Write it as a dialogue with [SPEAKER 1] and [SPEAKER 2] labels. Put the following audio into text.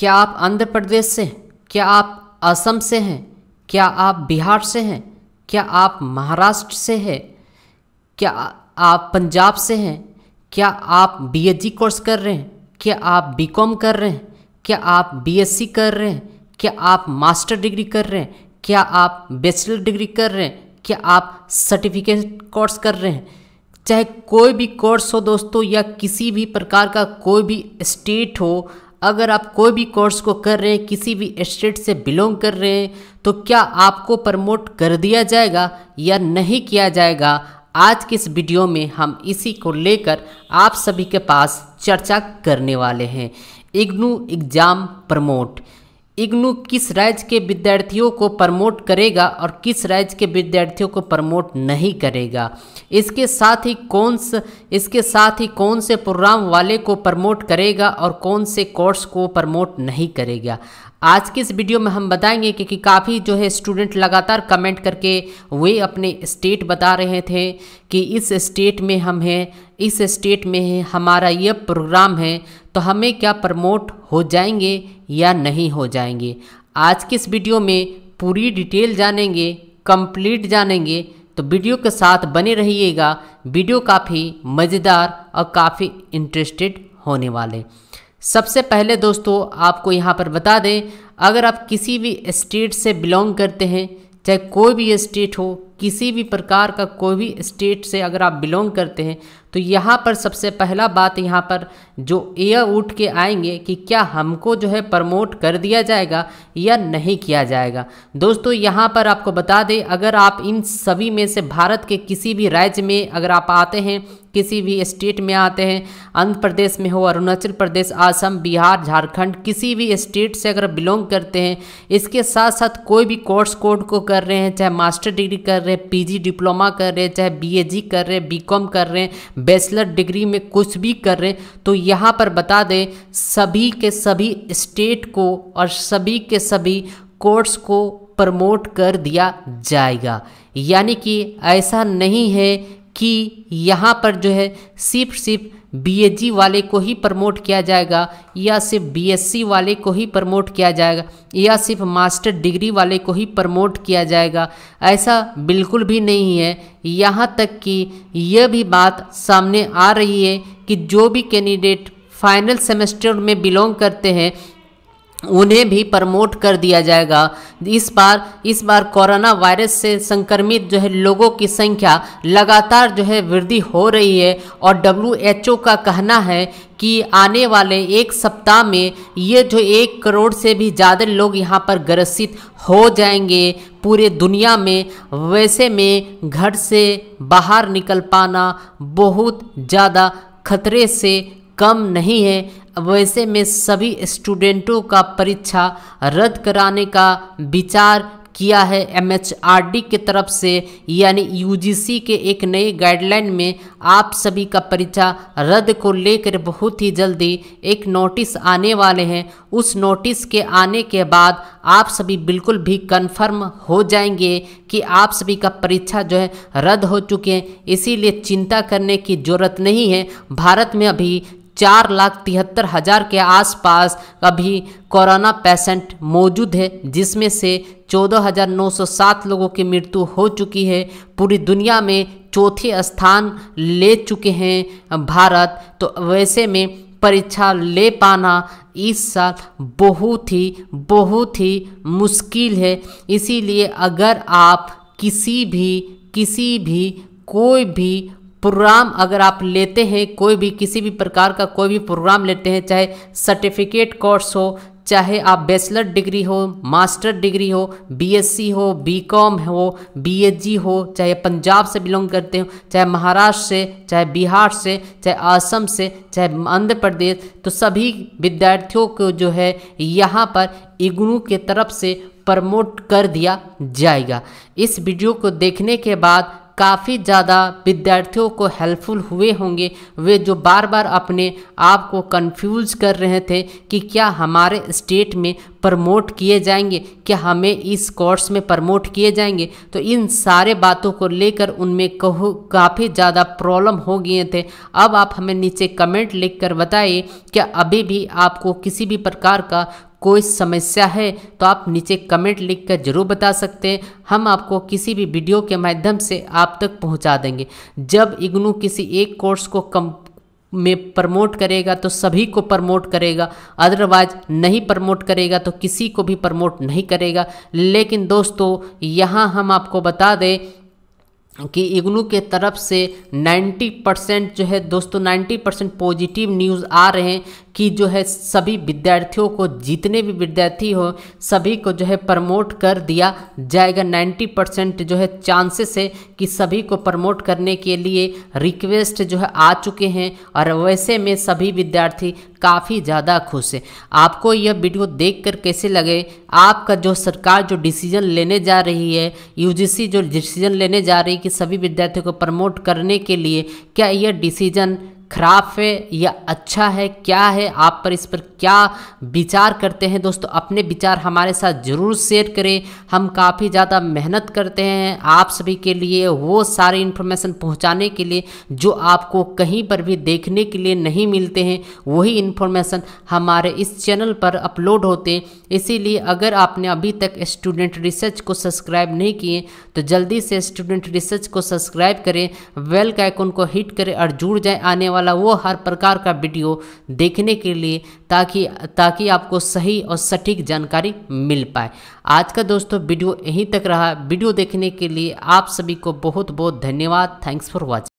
[SPEAKER 1] क्या आप आंध्र प्रदेश से हैं क्या आप असम से हैं क्या आप बिहार से हैं क्या आप महाराष्ट्र से हैं क्या आप पंजाब से हैं क्या आप बीएचडी कोर्स कर रहे हैं क्या आप बीकॉम कर रहे हैं क्या आप बीएससी कर रहे हैं क्या आप मास्टर डिग्री कर रहे हैं क्या आप बैचलर डिग्री कर रहे हैं क्या आप सर्टिफिकेट कोर्स कर रहे हैं चाहे कोई भी कोर्स हो दोस्तों या किसी भी प्रकार का कोई भी स्टेट हो अगर आप कोई भी कोर्स को कर रहे हैं किसी भी स्टेट से बिलोंग कर रहे हैं तो क्या आपको प्रमोट कर दिया जाएगा या नहीं किया जाएगा आज के इस वीडियो में हम इसी को लेकर आप सभी के पास चर्चा करने वाले हैं इग्नू एग्ज़ाम प्रमोट इग्नू किस राज्य के विद्यार्थियों को प्रमोट करेगा और किस राज्य के विद्यार्थियों को प्रमोट नहीं करेगा इसके साथ ही कौन से इसके साथ ही कौन से प्रोग्राम वाले को प्रमोट करेगा और कौन से कोर्स को प्रमोट नहीं करेगा आज के इस वीडियो में हम बताएंगे क्योंकि काफ़ी जो है स्टूडेंट लगातार कमेंट करके वे अपने स्टेट बता रहे थे कि इस स्टेट में हम हैं इस स्टेट में है हमारा ये प्रोग्राम है तो हमें क्या प्रमोट हो जाएंगे या नहीं हो जाएंगे आज के इस वीडियो में पूरी डिटेल जानेंगे कंप्लीट जानेंगे तो वीडियो के साथ बने रहिएगा वीडियो काफ़ी मज़ेदार और काफ़ी इंटरेस्टेड होने वाले सबसे पहले दोस्तों आपको यहाँ पर बता दें अगर आप किसी भी स्टेट से बिलोंग करते हैं चाहे कोई भी स्टेट हो किसी भी प्रकार का कोई भी स्टेट से अगर आप बिलोंग करते हैं तो यहाँ पर सबसे पहला बात यहाँ पर जो एयर उठ के आएंगे कि क्या हमको जो है प्रमोट कर दिया जाएगा या नहीं किया जाएगा दोस्तों यहाँ पर आपको बता दें अगर आप इन सभी में से भारत के किसी भी राज्य में अगर आप आते हैं किसी भी स्टेट में आते हैं आंध्र प्रदेश में हो अरुणाचल प्रदेश असम बिहार झारखंड किसी भी स्टेट से अगर बिलोंग करते हैं इसके साथ साथ कोई भी कोर्स कोड को कर रहे हैं चाहे मास्टर डिग्री कर रहे पीजी डिप्लोमा कर रहे चाहे बीएजी कर रहे बीकॉम कर रहे हैं बैचलर डिग्री में कुछ भी कर रहे तो यहाँ पर बता दें सभी के सभी स्टेट को और सभी के सभी कोर्स को प्रमोट कर दिया जाएगा यानी कि ऐसा नहीं है कि यहाँ पर जो है सिर्फ सिर्फ बीएजी वाले को ही प्रमोट किया जाएगा या सिर्फ बीएससी वाले को ही प्रमोट किया जाएगा या सिर्फ मास्टर डिग्री वाले को ही प्रमोट किया जाएगा ऐसा बिल्कुल भी नहीं है यहाँ तक कि यह भी बात सामने आ रही है कि जो भी कैंडिडेट फाइनल सेमेस्टर में बिलोंग करते हैं उन्हें भी प्रमोट कर दिया जाएगा इस बार इस बार कोरोना वायरस से संक्रमित जो है लोगों की संख्या लगातार जो है वृद्धि हो रही है और डब्ल्यू का कहना है कि आने वाले एक सप्ताह में ये जो एक करोड़ से भी ज़्यादा लोग यहाँ पर ग्रसित हो जाएंगे पूरे दुनिया में वैसे में घर से बाहर निकल पाना बहुत ज़्यादा खतरे से कम नहीं है वैसे में सभी स्टूडेंटों का परीक्षा रद्द कराने का विचार किया है एमएचआरडी की तरफ से यानी यूजीसी के एक नए गाइडलाइन में आप सभी का परीक्षा रद्द को लेकर बहुत ही जल्दी एक नोटिस आने वाले हैं उस नोटिस के आने के बाद आप सभी बिल्कुल भी कंफर्म हो जाएंगे कि आप सभी का परीक्षा जो है रद्द हो चुके हैं इसीलिए चिंता करने की ज़रूरत नहीं है भारत में अभी चार लाख तिहत्तर हज़ार के आसपास अभी कोरोना पेशेंट मौजूद है जिसमें से चौदह हज़ार नौ सौ सात लोगों की मृत्यु हो चुकी है पूरी दुनिया में चौथे स्थान ले चुके हैं भारत तो वैसे में परीक्षा ले पाना इस साल बहुत ही बहुत ही मुश्किल है इसीलिए अगर आप किसी भी किसी भी कोई भी प्रोग्राम अगर आप लेते हैं कोई भी किसी भी प्रकार का कोई भी प्रोग्राम लेते हैं चाहे सर्टिफिकेट कोर्स हो चाहे आप बैचलर डिग्री हो मास्टर डिग्री हो बीएससी हो बीकॉम हो बीएचजी हो चाहे पंजाब से बिलोंग करते हो चाहे महाराष्ट्र से चाहे बिहार से चाहे असम से चाहे आंध्र प्रदेश तो सभी विद्यार्थियों को जो है यहाँ पर इग्नू e के तरफ से प्रमोट कर दिया जाएगा इस वीडियो को देखने के बाद काफ़ी ज़्यादा विद्यार्थियों को हेल्पफुल हुए होंगे वे जो बार बार अपने आप को कन्फ्यूज़ कर रहे थे कि क्या हमारे स्टेट में प्रमोट किए जाएंगे क्या हमें इस कोर्स में प्रमोट किए जाएंगे तो इन सारे बातों को लेकर उनमें कहू काफ़ी ज़्यादा प्रॉब्लम हो गए थे अब आप हमें नीचे कमेंट लिख कर बताइए क्या अभी भी आपको किसी भी प्रकार का कोई समस्या है तो आप नीचे कमेंट लिख कर जरूर बता सकते हैं हम आपको किसी भी वीडियो के माध्यम से आप तक पहुंचा देंगे जब इग्नू किसी एक कोर्स को कम में प्रमोट करेगा तो सभी को प्रमोट करेगा अदरवाइज नहीं प्रमोट करेगा तो किसी को भी प्रमोट नहीं करेगा लेकिन दोस्तों यहाँ हम आपको बता दें कि इग्नू के तरफ से 90 परसेंट जो है दोस्तों 90 परसेंट पॉजिटिव न्यूज़ आ रहे हैं कि जो है सभी विद्यार्थियों को जितने भी विद्यार्थी हो सभी को जो है प्रमोट कर दिया जाएगा 90 परसेंट जो है चांसेस है कि सभी को प्रमोट करने के लिए रिक्वेस्ट जो है आ चुके हैं और वैसे में सभी विद्यार्थी काफ़ी ज़्यादा खुश है आपको यह वीडियो देखकर कैसे लगे आपका जो सरकार जो डिसीजन लेने जा रही है यूजीसी जो डिसीजन लेने जा रही है कि सभी विद्यार्थियों को प्रमोट करने के लिए क्या यह डिसीजन खराब है या अच्छा है क्या है आप पर इस पर क्या विचार करते हैं दोस्तों अपने विचार हमारे साथ ज़रूर शेयर करें हम काफ़ी ज़्यादा मेहनत करते हैं आप सभी के लिए वो सारी इन्फॉर्मेशन पहुंचाने के लिए जो आपको कहीं पर भी देखने के लिए नहीं मिलते हैं वही इन्फॉर्मेशन हमारे इस चैनल पर अपलोड होते हैं इसीलिए अगर आपने अभी तक स्टूडेंट रिसर्च को सब्सक्राइब नहीं किए तो जल्दी से स्टूडेंट रिसर्च को सब्सक्राइब करें वेल का आइकन को हिट करें और जुड़ जाए आने वाले वाला वो हर प्रकार का वीडियो देखने के लिए ताकि ताकि आपको सही और सटीक जानकारी मिल पाए आज का दोस्तों वीडियो यहीं तक रहा वीडियो देखने के लिए आप सभी को बहुत बहुत धन्यवाद थैंक्स फॉर वॉचिंग